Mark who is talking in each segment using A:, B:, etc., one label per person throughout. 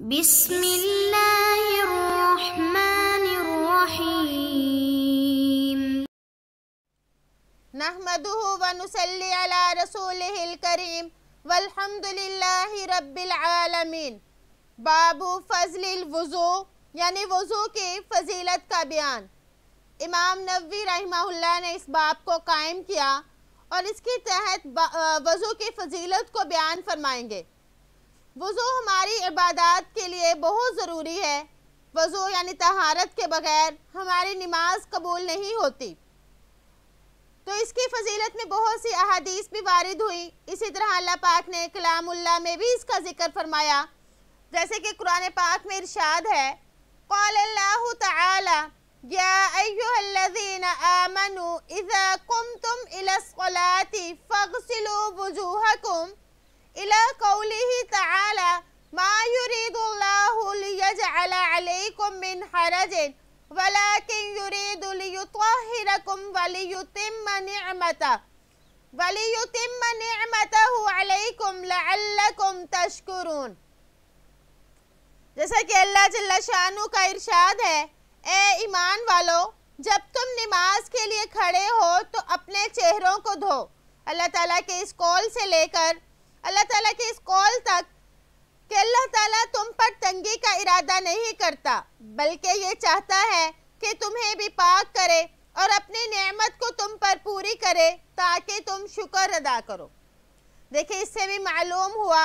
A: बिस्मिल्लाहिर्रहमानिर्रहीम वल्हम्दुलिल्लाहि रब्बिल बाबू फजलिल वज़ू यानी वज़ू की फजीलत का बयान इमाम नबी रहमा ने इस बाब को कायम किया और इसके तहत वज़ू की फजीलत को बयान फरमाएंगे वज़ू हमारी इबादत के लिए बहुत ज़रूरी है वज़ू यानी तहारत के बगैर हमारी नमाज कबूल नहीं होती तो इसकी फजीलत में बहुत सी अहादीस भी वारद हुई इसी तरह अल्लाह पाक ने कलामुल्ला में भी इसका जिक्र फरमाया जैसे कि कुरान पाक में इरशाद है कौल्लाह ताला या अय्युहल्लज़ीन आमनु इज़ा कुमतुम इलस्सलाति फ़गसिलू वुजूहकुम قوله تعالى ما يريد الله ليجعل عليكم من حرج ولكن يريد ليطهركم وليتم نعمته وليتم نعمته عليكم لعلكم تشكرون जैसा कि अल्लाह जल्ला शानू का इरशाद है ए ईमान वालों जब तुम नमाज के लिए खड़े हो तो अपने चेहरों को धो अल्लाह ताला के इस कॉल से लेकर अल्लाह ताला के इस कॉल तक कि अल्लाह ताला तुम पर तंगी का इरादा नहीं करता बल्कि ये चाहता है कि तुम्हें भी पाक करे और अपनी नेमत को तुम पर पूरी करे ताकि तुम शुक्र अदा करो देखिए इससे भी मालूम हुआ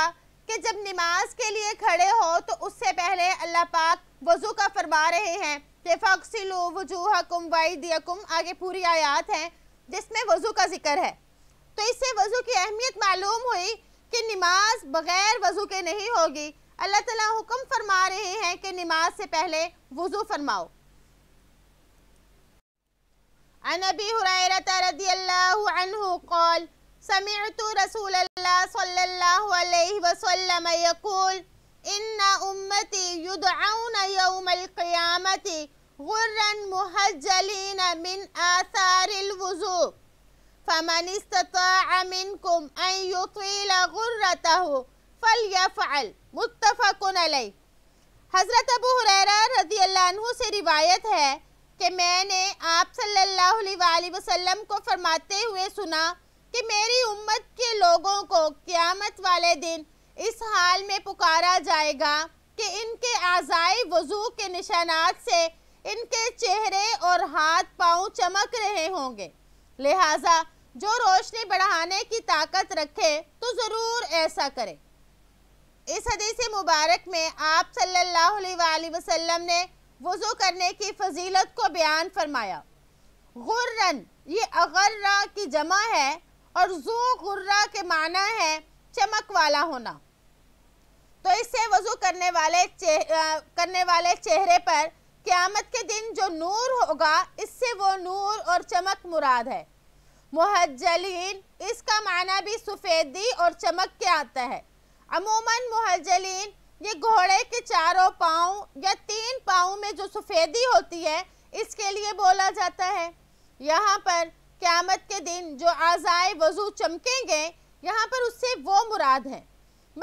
A: कि जब नमाज के लिए खड़े हो तो उससे पहले अल्लाह पाक वज़ू का फरमा रहे हैं कि फ़क्सिलो वजूहकुम वाइदियकुम आगे पूरी आयात हैं जिसमें वज़ू का जिक्र है तो इससे वज़ू की अहमियत मालूम हुई कि नमाज बग़ैर वज़ू के नहीं होगी अल्लाह ताला हुक्म फरमा रहे हैं कि नमाज से पहले वज़ू फरमाओ هريره رضي الله عنه قال سمعت رسول الله صلى الله عليه وسلم يقول ان امتي يدعون يوم القيامه غرا مهجلين من اثار الوضوء फमन मिनकुम अन युतील गुर्रतहु फल मुत्तफ़क़ुन अलैह हज़रत अबू हुरैरा रदी अल्लाह से रिवायत है कि मैंने आप सल्लल्लाहु अलैहि वसल्लम को फरमाते हुए सुना कि मेरी उम्मत के लोगों को क़्यामत वाले दिन इस हाल में पुकारा जाएगा कि इनके आज़ाई वज़ू के निशानात से इनके चेहरे और हाथ पाँव चमक रहे होंगे लिहाजा जो रोशनी बढ़ाने की ताकत रखे तो ज़रूर ऐसा करें इस हदीस मुबारक में आप सल्लल्लाहु अलैहि वसल्लम ने वज़ू करने की फजीलत को बयान फरमाया गुर्रन ये अगर्रा की जमा है और जू गुर्रा के माना है चमक वाला होना तो इससे वज़ू करने वाले करने वाले चेहरे पर क़्यामत के दिन जो नूर होगा इससे वो नूर और चमक मुराद है मुहजलिन इसका माना भी सफ़ेदी और चमक के आता है अमूमन मुहजलिन ये घोड़े के चारों पाँव या तीन पाँव में जो सफ़ेदी होती है इसके लिए बोला जाता है यहाँ पर क़्यामत के दिन जो आज़ाए वजू चमकेंगे यहाँ पर उससे वो मुराद है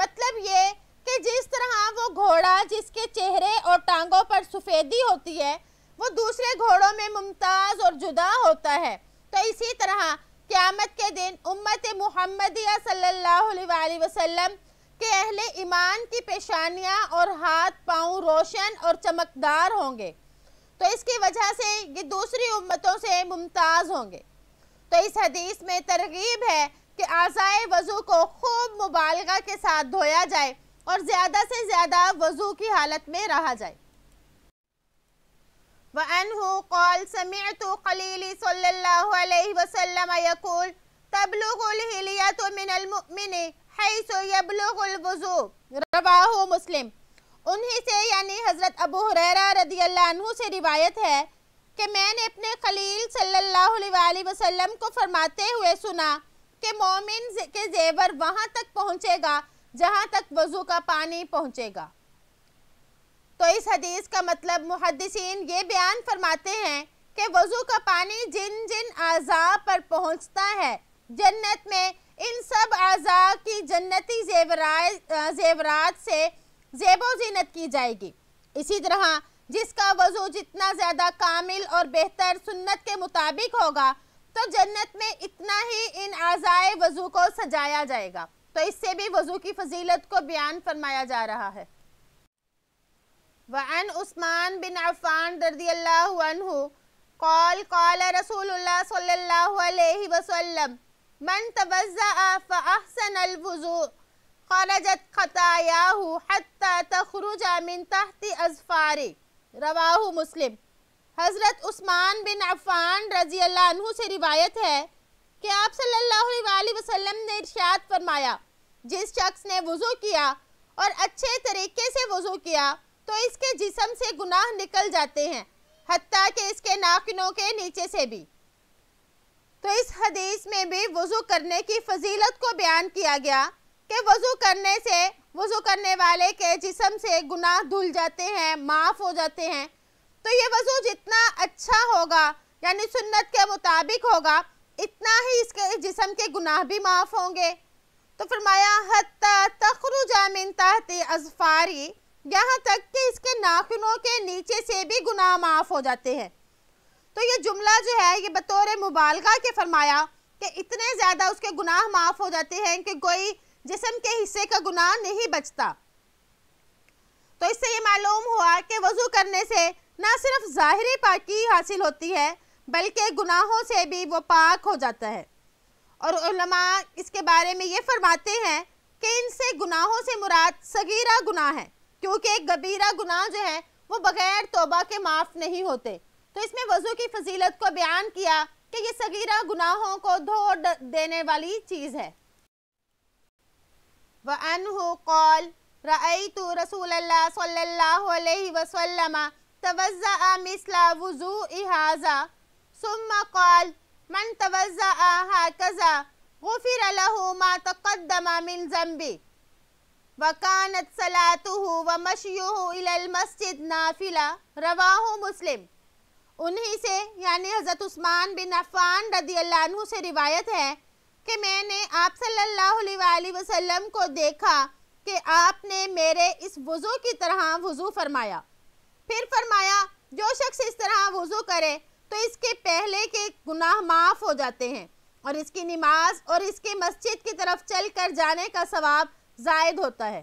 A: मतलब ये कि जिस तरह वो घोड़ा जिसके चेहरे और टांगों पर सफ़ेदी होती है वो दूसरे घोड़ों में मुमताज़ और जुदा होता है तो इसी तरह क़्यामत के दिन उम्मत मुहम्मदिया सल्लल्लाहु अलैहि वसल्लम के अहले ईमान की पेशानियाँ और हाथ पाँव रोशन और चमकदार होंगे तो इसकी वजह से ये दूसरी उम्मतों से मुमताज़ होंगे तो इस हदीस में तरगीब है कि आज़ाए वज़ू को खूब मुबालगा के साथ धोया जाए और ज़्यादा से ज़्यादा वज़ू की हालत में रहा जाए वनहु कौल समित खलीली वसलम यकुल तबलुलियामिन मुस्लिम उन्हीं से यानी हज़रत अबू हुरैरा रदी अल्लाह से रिवायत है कि मैंने अपने खलील सल्लल्लाहु अलैहि वसल्लम को फरमाते हुए सुना कि मोमिन के जेवर वहाँ तक पहुँचेगा जहाँ तक वज़ू का पानी पहुँचेगा तो इस हदीस का मतलब मुहदसिन ये बयान फरमाते हैं कि वज़ू का पानी जिन जिन अज़ा पर पहुँचता है जन्नत में इन सब अज़ा की जन्नती जेवरा जेवरात से जेबो जीनत की जाएगी इसी तरह जिसका वज़ू जितना ज़्यादा कामिल और बेहतर सुन्नत के मुताबिक होगा तो जन्नत में इतना ही इन आज़ाए वज़ू को सजाया जाएगा तो इससे भी वज़ू की फजीलत को बयान फरमाया जा रहा है वन उस्मान बिन अफ़ान रदी अल्लाह कौल कौल रसूल वसल्लम मन तवज़न अलवज़ू खरजत खतायाहू हत्ता तखरुजा मिन तहती अजफारी रवाहू मुस्लिम हज़रत उस्मान बिन अफ़ान रजी अल्लाह से रिवायत है कि आप सल्लल्लाहु अलैहि वसल्लम ने इरशाद फरमाया जिस शख्स ने वज़ू किया और अच्छे तरीके से वज़ू किया तो इसके जिसम से गुनाह निकल जाते हैं हती कि इसके नाखनों के नीचे से भी तो इस हदीस में भी वज़ू करने की फजीलत को बयान किया गया कि वज़ू करने से वज़ू करने वाले के जिसम से गुनाह धुल जाते हैं माफ़ हो जाते हैं तो ये वज़ू जितना अच्छा होगा यानी सुन्नत के मुताबिक होगा इतना ही इसके जिसम के गुनाह भी माफ़ होंगे तो फरमाया हती तखरुजा मिन तहती अजफारी यहाँ तक कि इसके नाखनों के नीचे से भी गुनाह माफ़ हो जाते हैं तो ये जुमला जो है ये बतौर मुबालगा के फरमाया कि इतने ज़्यादा उसके गुनाह माफ़ हो जाते हैं कि कोई जिसम के हिस्से का गुनाह नहीं बचता तो इससे ये मालूम हुआ कि वज़ू करने से ना सिर्फ ज़ाहरी पाकी हासिल होती है बल्कि गुनाहों से भी वो पाक हो जाता है और इसके बारे में ये फरमाते हैं कि इनसे गुनाहों से मुराद सगीरा गुनाह है क्योंकि एक गबीरा गुनाह जो है वो बगैर तोबा के माफ़ नहीं होते तो इसमें वज़ू की फजीलत को बयान किया कि ये सगीरा गुनाहों को धो देने वाली चीज़ है वन कौल रई तो रसूल वसलम तवज़ा मिसला वज़ू इहाजा सुम्मा कौल मन तवज़ा हाकज़ा गुफिर लहू मा तक़द्दमा मिन ज़म्बी वकानत सलातु व मशयू मस्जिद नाफिला रवाह मुस्लिम उन्हीं से यानी हज़रत उस्मान बिन अफ़ान रदी अल्लाह से रिवायत है कि मैंने आप सल्लल्लाहु अलैहि वसल्लम को देखा कि आपने मेरे इस वज़ू की तरह वज़ू फरमाया फिर फरमाया जो शख्स इस तरह वज़ू करे तो इसके पहले के गुनाह माफ़ हो जाते हैं और इसकी नमाज और इसके मस्जिद की तरफ चल कर जाने का सवाब जायद होता है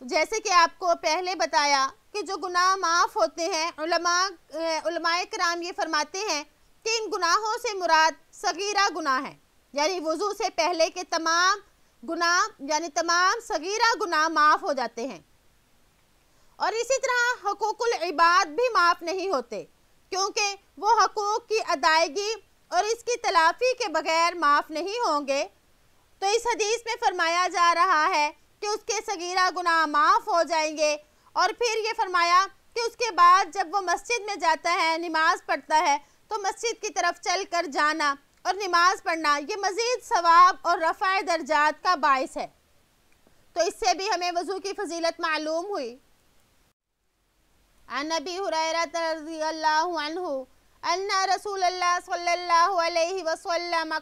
A: तो जैसे कि आपको पहले बताया कि जो गुनाह माफ़ होते हैं उलमा कराम ये फरमाते हैं कि इन गुनाहों से मुराद सगीरा गुनाह है यानी वज़ू से पहले के तमाम गुनाह यानी तमाम सगीरा गुनाह माफ़ हो जाते हैं और इसी तरह हकूकुल इबाद भी माफ़ नहीं होते क्योंकि वो हकूक़ की अदायगी और इसकी तलाफ़ी के बगैर माफ़ नहीं होंगे तो इस हदीस में फरमाया जा रहा है कि उसके सगीरा गुनाह माफ़ हो जाएंगे और फिर ये फरमाया कि उसके बाद जब वो मस्जिद में जाता है नमाज पढ़ता है तो मस्जिद की तरफ चल कर जाना और नमाज पढ़ना ये मज़ीद सवाब और रफ़ा दर्जात का बायस है तो इससे भी हमें वज़ू की फजीलत मालूम हुई अनबी अन्ना रसूल अल्लाह सल्लल्लाहु अलैहि वसल्लम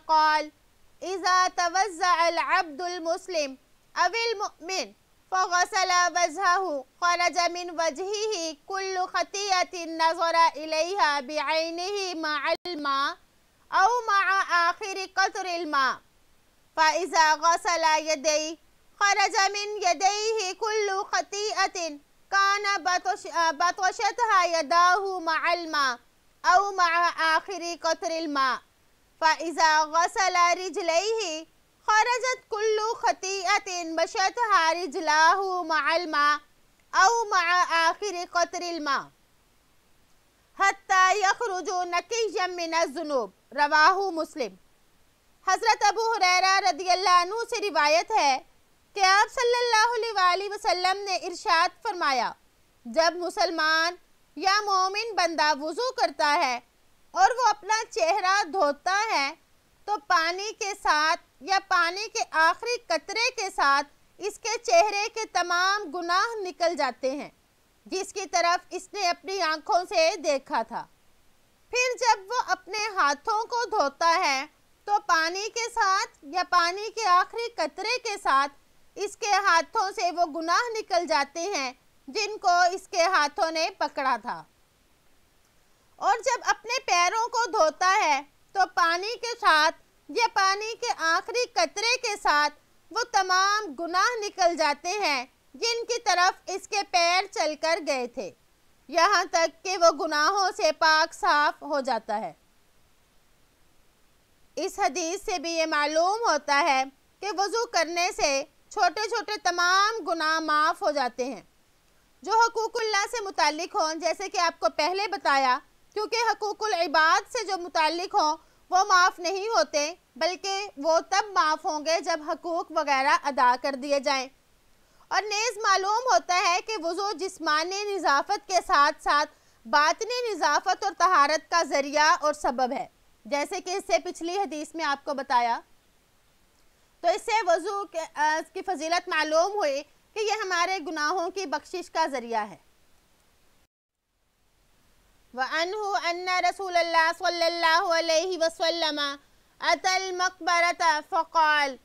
A: إذا توزع العبد المسلم أو المؤمن فغسل وجهه خرج من وجهه كل خطية نظر إليها بعينه مع الماء أو مع آخر قطر الماء فإذا غسل يديه خرج من يديه كل خطيئة كان بطش بطشتها يداه مع الماء أو مع آخر قطر الماء फ़ाइज़ा रवाहु मुस्लिम हज़रत अबू हुरैरा रदी से रिवायत है कि आप सल्लल्लाहु वसल्लम ने इरशाद फरमाया जब मुसलमान या मोमिन बंदा वज़ू करता है और वो अपना चेहरा धोता है तो पानी के साथ या पानी के आखिरी कतरे के साथ इसके चेहरे के तमाम गुनाह निकल जाते हैं जिसकी तरफ इसने अपनी आंखों से देखा था फिर जब वो अपने हाथों को धोता है तो पानी के साथ या पानी के आखिरी कतरे के साथ इसके हाथों से वो गुनाह निकल जाते हैं जिनको इसके हाथों ने पकड़ा था और जब अपने पैरों को धोता है तो पानी के साथ या पानी के आखिरी कतरे के साथ वो तमाम गुनाह निकल जाते हैं जिनकी तरफ इसके पैर चल कर गए थे यहाँ तक कि वो गुनाहों से पाक साफ हो जाता है इस हदीस से भी ये मालूम होता है कि वज़ू करने से छोटे छोटे तमाम गुनाह माफ़ हो जाते हैं जो हकूकुल्ला से मुतल हों जैसे कि आपको पहले बताया क्योंकि हकूकुल इबाद से जो मुतक हों वो माफ़ नहीं होते बल्कि वो तब माफ़ होंगे जब हकूक़ वगैरह अदा कर दिए जाएं और नेज़ मालूम होता है कि वज़ू जिसमानी नज़ाफ़त के साथ साथ बातनी नज़ाफ़त और तहारत का ज़रिया और सबब है जैसे कि इससे पिछली हदीस में आपको बताया तो इससे वज़ू की फजीलत मालूम हुई कि यह हमारे गुनाहों की बख्शिश का ज़रिया है وعنه أن رسول الله صلى الله عليه وسلم أتى المقبرة فقال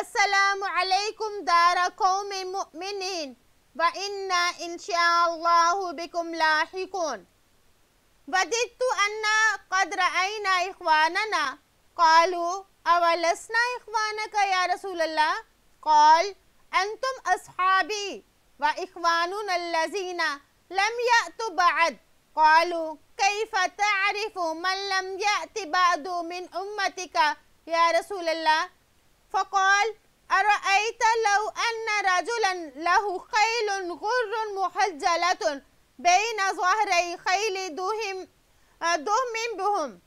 A: السلام عليكم دار قوم مؤمنين وإنا إن شاء الله بكم لاحقون وددت أن قد رأينا إخواننا قالوا أولسنا إخوانك يا رسول الله قال أنتم أصحابي وإخواننا الذين لم يأتوا بعد قالوا كيف تعرف من لم يأت بعد من أمتك يا رسول الله فقال أرأيت لو أن رجلا له خيل غر محجلة بين ظهري خيل دهم دهم بهم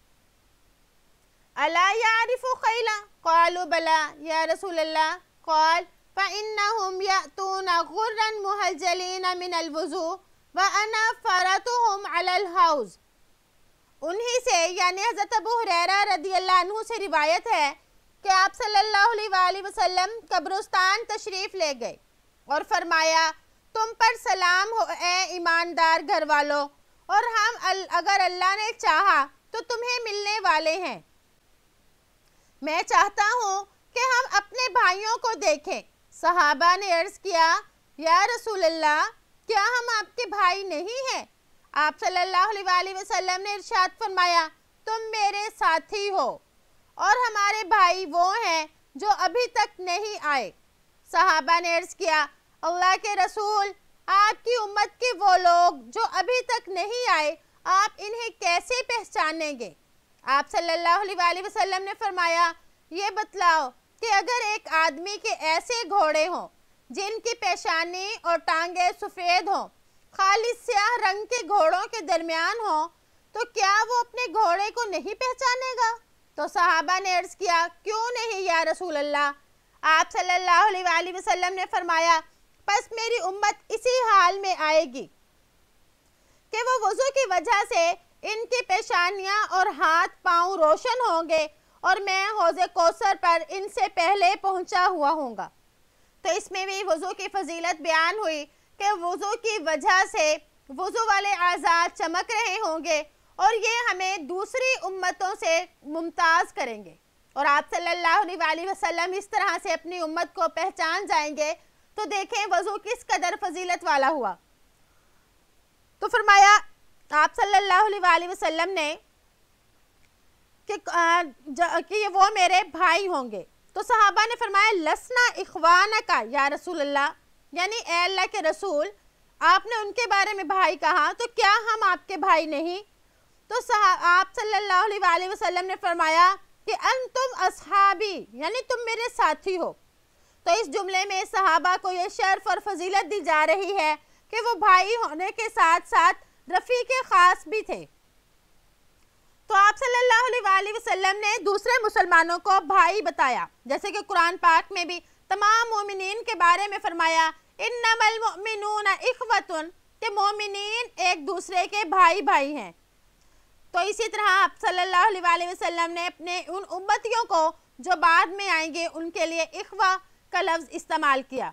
A: ألا يعرف خيلا قالوا بلى يا رسول الله قال فإنهم يأتون غرا مهجلين من الوزوء हाउस उन्हीं से यानी हज़रत अबू हुरैरा रदी अल्लाह से रिवायत है कि आप सल्लल्लाहु अलैहि वसल्लम कब्रिस्तान तशरीफ़ ले गए और फरमाया तुम पर सलाम हो ए ईमानदार घर वालों और हम अल, अगर अल्लाह ने चाहा तो तुम्हें मिलने वाले हैं मैं चाहता हूँ कि हम अपने भाइयों को देखें सहाबा ने अर्ज़ किया या रसूल अल्लाह क्या हम आपके भाई नहीं हैं आप सल्लल्लाहु अलैहि वसल्लम ने इरशाद फरमाया तुम मेरे साथी हो और हमारे भाई वो हैं जो अभी तक नहीं आए सहाबा ने अर्ज़ किया अल्लाह के रसूल आपकी उम्मत के वो लोग जो अभी तक नहीं आए आप इन्हें कैसे पहचानेंगे आप सल्लल्लाहु अलैहि वसल्लम ने फरमाया ये बतलाओ कि अगर एक आदमी के ऐसे घोड़े हों जिनकी पेशानी और टांगे सफ़ेद हों खाली स्याह रंग के घोड़ों के दरमियान हों तो क्या वो अपने घोड़े को नहीं पहचानेगा तो सहाबा ने अर्ज़ किया क्यों नहीं या रसूल अल्लाह आप सल्लल्लाहु अलैहि वसल्लम ने फरमाया बस मेरी उम्मत इसी हाल में आएगी कि वो वज़ू की वजह से इनकी पेशानियाँ और हाथ पाँव रोशन होंगे और मैं हौज़ कोसर पर इनसे पहले पहुँचा हुआ होगा तो इसमें भी वज़ू की फजीलत बयान हुई कि वज़ू की वजह से वज़ू वाले आज़ाद चमक रहे होंगे और ये हमें दूसरी उम्मतों से मुमताज़ करेंगे और आप सल्लल्लाहु अलैहि वसल्लम इस तरह से अपनी उम्मत को पहचान जाएंगे तो देखें वज़ू किस कदर फजीलत वाला हुआ तो फरमाया आप सल्लल्लाहु अलैहि वसल्लम ने कि, आ, कि ये वो मेरे भाई होंगे तो सहाबा ने फरमाया लसना इखवान का या रसूल अल्लाह यानी अल्लाह के रसूल आपने उनके बारे में भाई कहा तो क्या हम आपके भाई नहीं तो आप सल्लल्लाहु अलैहि वसल्लम ने फरमाया कि अन तुम असहाबी यानी तुम मेरे साथी हो तो इस जुमले में सहाबा को यह शर्फ और फजीलत दी जा रही है कि वो भाई होने के साथ साथ रफ़ी के ख़ास भी थे तो आप सल्लल्लाहु वसल्लम ने दूसरे मुसलमानों को भाई बताया जैसे कि कुरान पाक में भी तमाम मोमिन के बारे में फरमाया इन नमलमिन इखवतन के मोमिन एक दूसरे के भाई भाई हैं तो इसी तरह आप सल्लल्लाहु अलैहि वसल्लम ने अपने उन उम्मतियों को जो बाद में आएंगे उनके लिए इखवा का लफ्ज़ इस्तेमाल किया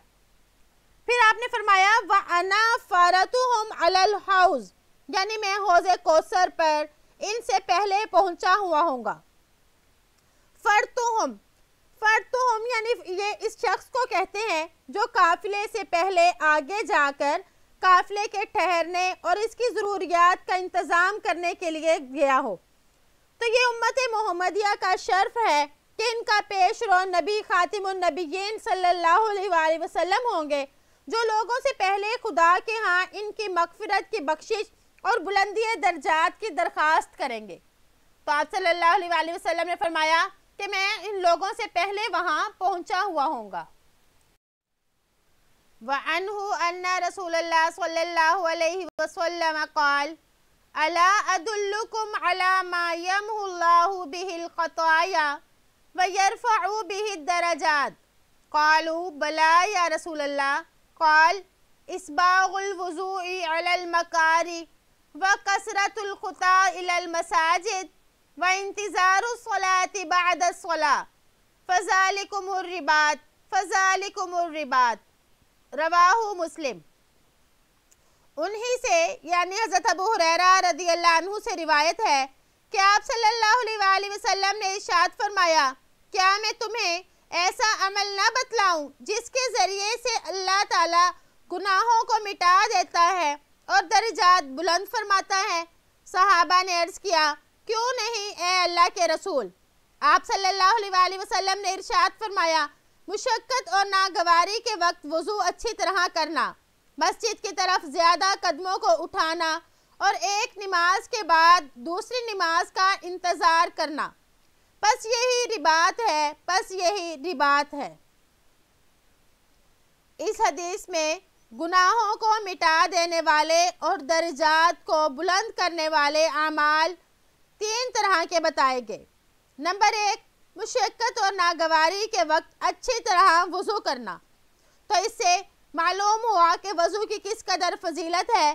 A: फिर आपने फरमाया व अना फ़ारत हम हाउस यानी मैं हौज़ कोसर पर इनसे पहले पहुंचा हुआ होगा फरतुहम फरतुहम यानी ये इस शख्स को कहते हैं जो काफिले से पहले आगे जाकर काफिले के ठहरने और इसकी ज़रूरियात का इंतज़ाम करने के लिए गया हो तो ये उम्मत मोहम्मदिया का शर्फ है कि इनका पेश रो नबी ख़ातिमनबीन सल्लल्लाहु होंगे जो लोगों से पहले खुदा के यहाँ इनकी मकफरत की बख्शिश और बुलंदी दर्जात की दरख्वास्त करेंगे तो आप सल्लल्लाहु ने फरमाया कि मैं इन लोगों से पहले वहाँ पहुँचा हुआ होऊंगा वन अन्ना रसूल वसल्लम कौल अला अदुल्लुकुम अला मा यमहुल्लाहु बिहिल खताया व यरफउ बिहि दरजात कालू बला या रसूल अल्लाह कौल इसबागुल वज़ूई अलल मकारी व कसरतुलखुता मसाजिद व कुमरबात फजाल कुमरबात रवाहू मुस्लिम उन्हीं से यानी हज़रत अबू हुररा रदी अल्लाह से रिवायत है कि आप सल्ला वसम ने इशात फरमाया क्या मैं तुम्हें ऐसा अमल न बतलाऊँ जिसके ज़रिए से अल्लाह ताला गुनाहों को मिटा देता है और दर्जात बुलंद फरमाता है सहाबा ने अर्ज़ किया क्यों नहीं ए अल्लाह के रसूल आप सल्लल्लाहु अलैहि वसल्लम ने इरशाद फरमाया मुशक्क़त और नागवारी के वक्त वज़ू अच्छी तरह करना मस्जिद की तरफ ज़्यादा कदमों को उठाना और एक नमाज के बाद दूसरी नमाज का इंतज़ार करना बस यही रिबात है बस यही रिबात है इस हदीस में गुनाहों को मिटा देने वाले और दर्जात को बुलंद करने वाले आमाल तीन तरह के बताए गए नंबर एक मुशक्क़त और नागवारी के वक्त अच्छी तरह वज़ू करना तो इससे मालूम हुआ कि वज़ू की किस कदर फजीलत है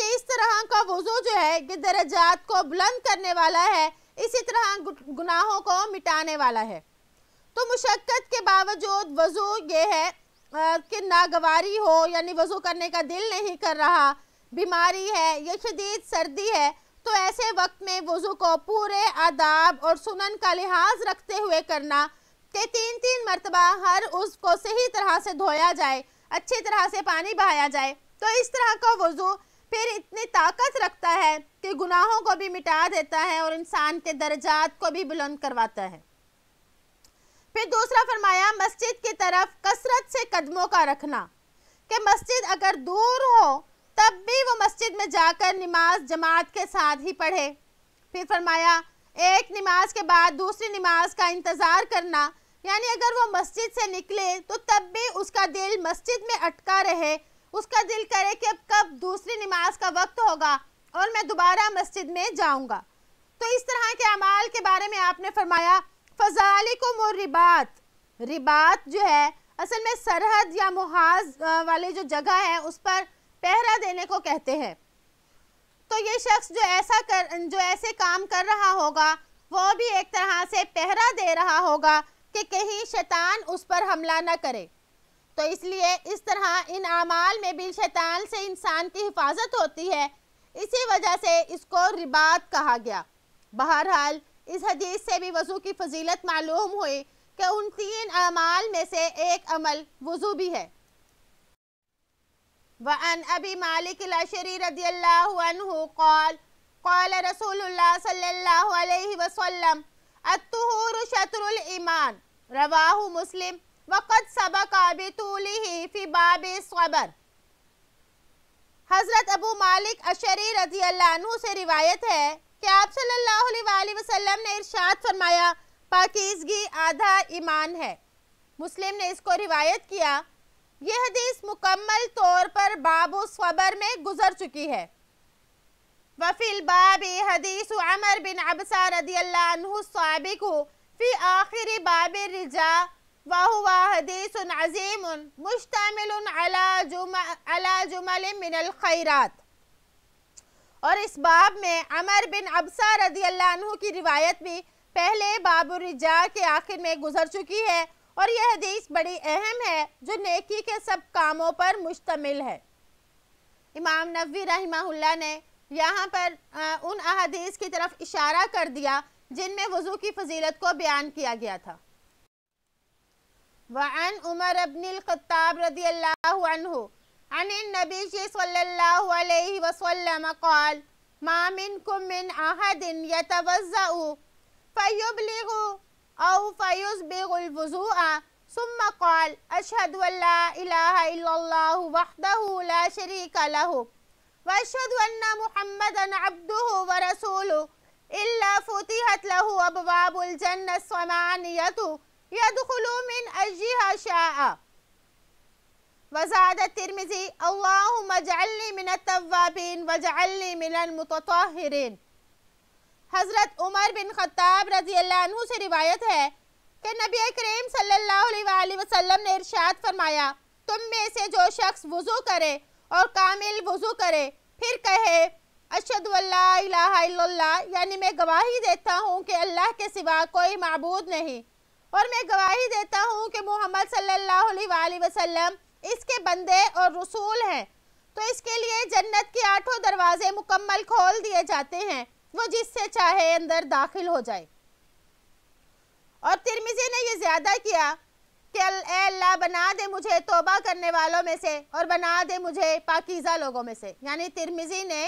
A: कि इस तरह का वज़ू जो है कि दर्जात को बुलंद करने वाला है इसी तरह गुनाहों को मिटाने वाला है तो मुशक्क़त के बावजूद वज़ू ये है कि नागवारी हो यानी वज़ू करने का दिल नहीं कर रहा बीमारी है या शदीद सर्दी है तो ऐसे वक्त में वज़ू को पूरे आदाब और सुनन का लिहाज रखते हुए करना कि तीन तीन मरतबा हर उसको को सही तरह से धोया जाए अच्छी तरह से पानी बहाया जाए तो इस तरह का वज़ू फिर इतनी ताकत रखता है कि गुनाहों को भी मिटा देता है और इंसान के दर्जात को भी बुलंद करवाता है फिर दूसरा फरमाया मस्जिद की तरफ कसरत से कदमों का रखना कि मस्जिद अगर दूर हो तब भी वो मस्जिद में जाकर नमाज जमात के साथ ही पढ़े फिर फरमाया एक नमाज के बाद दूसरी नमाज का इंतज़ार करना यानी अगर वो मस्जिद से निकले तो तब भी उसका दिल मस्जिद में अटका रहे उसका दिल करे कि अब कब दूसरी नमाज का वक्त होगा और मैं दोबारा मस्जिद में जाऊंगा तो इस तरह के अमाल के बारे में आपने फरमाया फ़जालिकुम रिबात रिबात जो है असल में सरहद या मुहाज वाले जो जगह है उस पर पहरा देने को कहते हैं तो ये शख्स जो ऐसा कर जो ऐसे काम कर रहा होगा वो भी एक तरह से पहरा दे रहा होगा कि कहीं शैतान उस पर हमला न करे तो इसलिए इस तरह इन आमाल में भी शैतान से इंसान की हिफाजत होती है इसी वजह से इसको रिबात कहा गया बहरहाल इस हदीस से भी वज़ू की फजीलत मालूम हुई कि उन तीन अमाल में से एक अमल वज़ू भी है वन अभी मालिक लाशरी रदी कौल कौल रसूल वसलम अतहूर शतरुल ईमान रवाहु मुस्लिम वक़द في باب الصبر حضرت ابو مالك अबू رضي الله عنه سے روایت है कि आप सल्लल्लाहु अलैहि वसल्लम ने इरशाद फरमाया पाकिजगी आधा ईमान है मुस्लिम ने इसको रिवायत किया यह हदीस मुकम्मल तौर पर बाबू सबर में गुजर चुकी है वफिल बाबी हदीस अमर बिन अबसा रदी अल्लाबिक फ़ी आखिरी बाब रिजा वाहुआ हदीस अज़ीम मुश्तमिल अला जुमल मिनल खैरात और इस बाब में अमर बिन अबसा रदी अल्लाह की रिवायत भी पहले बाबुरजा के आखिर में गुजर चुकी है और यह हदीस बड़ी अहम है जो नेकी के सब कामों पर मुश्तमिल है इमाम नबी रही ने यहाँ पर आ, उन अदीस की तरफ इशारा कर दिया जिनमें वज़ू की फजीलत को बयान किया गया था वन उमर अबनताब रदी अल्लाह عن النبي صلى الله عليه وسلم قال ما منكم من أحد يتوزأ فيبلغ أو فيسبغ الوضوء ثم قال أشهد أن لا إله إلا الله وحده لا شريك له وأشهد أن محمدا عبده ورسوله إلا فتحت له أبواب الجنة الثمانية يدخل من أجلها شاء वजाद तिरमिजी अल्लाहमजल्ली मिन तवाबिन वजल्ली मिलन मुतहरिन हज़रत उमर बिन ख़त्ताब रजी अल्लाह से रिवायत है कि नबी करीम सल्लल्लाहु वसल्लम ने इरशाद फरमाया तुम में से जो शख्स वज़ू करे और कामिल वज़ू करे फिर कहे अशद यानी मैं गवाही देता हूँ कि अल्लाह के सिवा कोई मबूद नहीं और मैं गवाही देता हूँ कि मोहम्मद सल्लल्लाहु अलैहि वसल्लम इसके बंदे और रसूल हैं तो इसके लिए जन्नत के आठों दरवाजे मुकम्मल खोल दिए जाते हैं वो जिससे चाहे अंदर दाखिल हो जाए और तिरमिजी ने यह ज़्यादा किया कि अल्लाह बना दे मुझे तोबा करने वालों में से और बना दे मुझे पाकिज़ा लोगों में से यानी तिरमिजी ने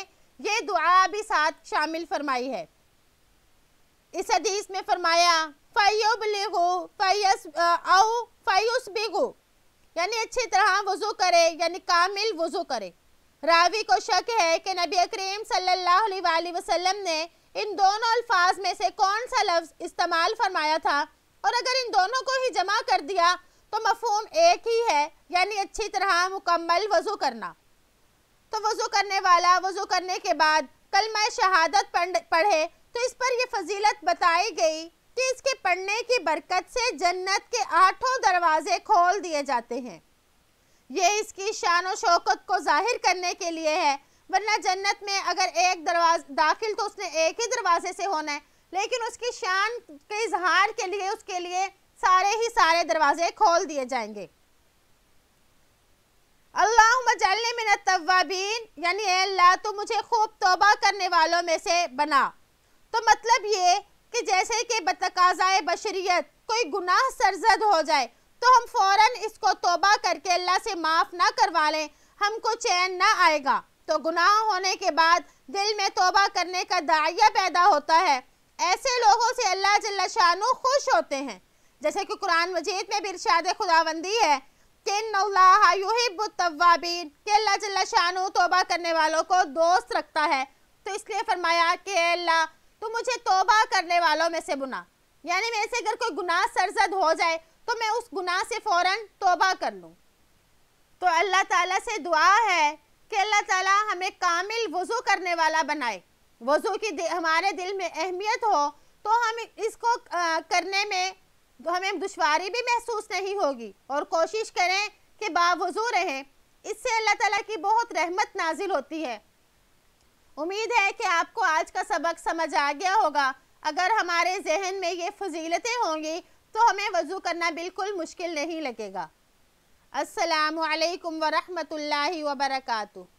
A: ये दुआ भी साथ शामिल फरमाई है इस हदीस में फरमाया फ़ैब लिगो फ़ैस आओ फ़ैस बिगो यानी अच्छी तरह हाँ, वज़ू करे यानी कामिल वज़ू करे रावी को शक है कि नबी अक्रीम सल्लल्लाहु ने इन दोनों अल्फाज में से कौन सा लफ्ज़ इस्तेमाल फरमाया था और अगर इन दोनों को ही जमा कर दिया तो मफहम एक ही है यानी अच्छी तरह हाँ, मुकम्मल वज़ू करना तो वज़ू करने वाला वज़ू करने के बाद कलमा शहादत पढ़े तो इस पर यह फजीलत बताई गई कि इसके पढ़ने की बरकत से जन्नत के आठों दरवाजे खोल दिए जाते हैं ये इसकी शान शौकत को जाहिर करने के लिए है वरना जन्नत में अगर एक दरवाजा दाखिल तो उसने एक ही दरवाजे से होना है लेकिन उसकी शान के इजहार के लिए उसके लिए सारे ही सारे दरवाजे खोल दिए जाएंगे अल्लाह मजालने में तवाबीन यानी अल्लाह तो मुझे खूब तोबा करने वालों में से बना तो मतलब ये कि जैसे कि बतकाजाए बशरियत कोई गुनाह सरजद हो जाए तो हम फौरन इसको तोबा करके अल्लाह से माफ़ ना करवा लें हमको चैन ना आएगा तो गुनाह होने के बाद दिल में तोबा करने का दाइया पैदा होता है ऐसे लोगों से अल्लाह जल्ला शाहू खुश होते हैं जैसे कि कुरान मजीद में भी इरशाद खुदाबंदी है कि तवाबीन अल्लाह जल्ला तोबा करने वालों को दोस्त रखता है तो इसलिए फरमाया कि अल्लाह तो मुझे तोबा करने वालों में से बुना यानी मेरे से अगर कोई गुनाह सरजद हो जाए तो मैं उस गुनाह से फ़ौरन तोबा कर लूँ तो अल्लाह ताला से दुआ है कि अल्लाह ताला हमें कामिल वज़ू करने वाला बनाए वज़ू की दि, हमारे दिल में अहमियत हो तो हम इसको आ, करने में तो हमें दुशारी भी महसूस नहीं होगी और कोशिश करें कि बावजू रहें इससे अल्लाह ताला की बहुत रहमत नाजिल होती है उम्मीद है कि आपको आज का सबक समझ आ गया होगा अगर हमारे जहन में ये फजीलतें होंगी तो हमें वज़ू करना बिल्कुल मुश्किल नहीं लगेगा असलकम वरहमल वर्का